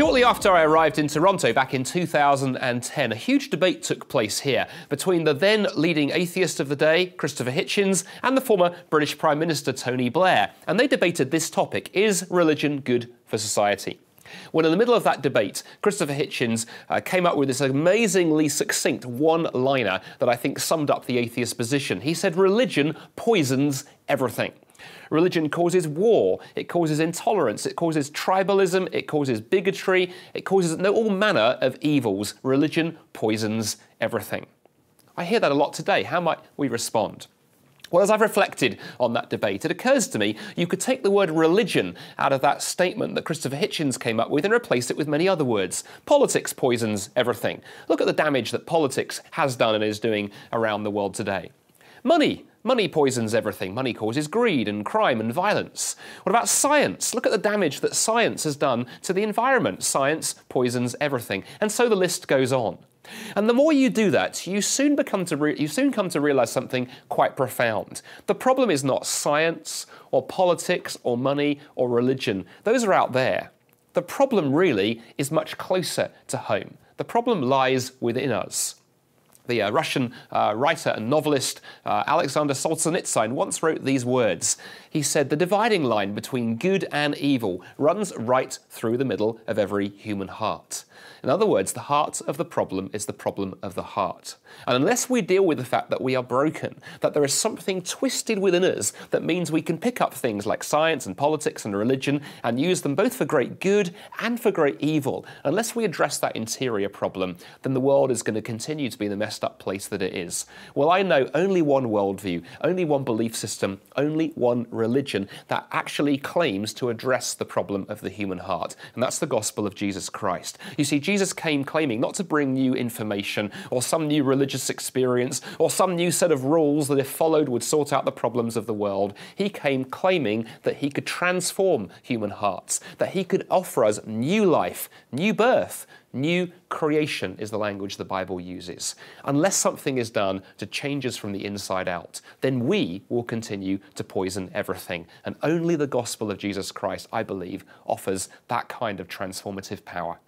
Shortly after I arrived in Toronto back in 2010, a huge debate took place here between the then leading atheist of the day, Christopher Hitchens, and the former British Prime Minister, Tony Blair. And they debated this topic is religion good for society? When in the middle of that debate, Christopher Hitchens uh, came up with this amazingly succinct one liner that I think summed up the atheist position. He said, Religion poisons everything. Religion causes war, it causes intolerance, it causes tribalism, it causes bigotry, it causes all manner of evils. Religion poisons everything. I hear that a lot today. How might we respond? Well, as I've reflected on that debate, it occurs to me you could take the word religion out of that statement that Christopher Hitchens came up with and replace it with many other words. Politics poisons everything. Look at the damage that politics has done and is doing around the world today. Money Money poisons everything. Money causes greed and crime and violence. What about science? Look at the damage that science has done to the environment. Science poisons everything. And so the list goes on. And the more you do that, you soon, become to you soon come to realize something quite profound. The problem is not science or politics or money or religion, those are out there. The problem really is much closer to home. The problem lies within us. The uh, Russian uh, writer and novelist uh, Alexander Solzhenitsyn once wrote these words. He said, The dividing line between good and evil runs right through the middle of every human heart. In other words, the heart of the problem is the problem of the heart. And unless we deal with the fact that we are broken, that there is something twisted within us that means we can pick up things like science and politics and religion and use them both for great good and for great evil, unless we address that interior problem, then the world is going to continue to be the mess messed up place that it is. Well, I know only one worldview, only one belief system, only one religion that actually claims to address the problem of the human heart, and that's the gospel of Jesus Christ. You see, Jesus came claiming not to bring new information or some new religious experience or some new set of rules that, if followed, would sort out the problems of the world. He came claiming that he could transform human hearts, that he could offer us new life, new birth, New creation is the language the Bible uses. Unless something is done to change us from the inside out, then we will continue to poison everything. And only the gospel of Jesus Christ, I believe, offers that kind of transformative power.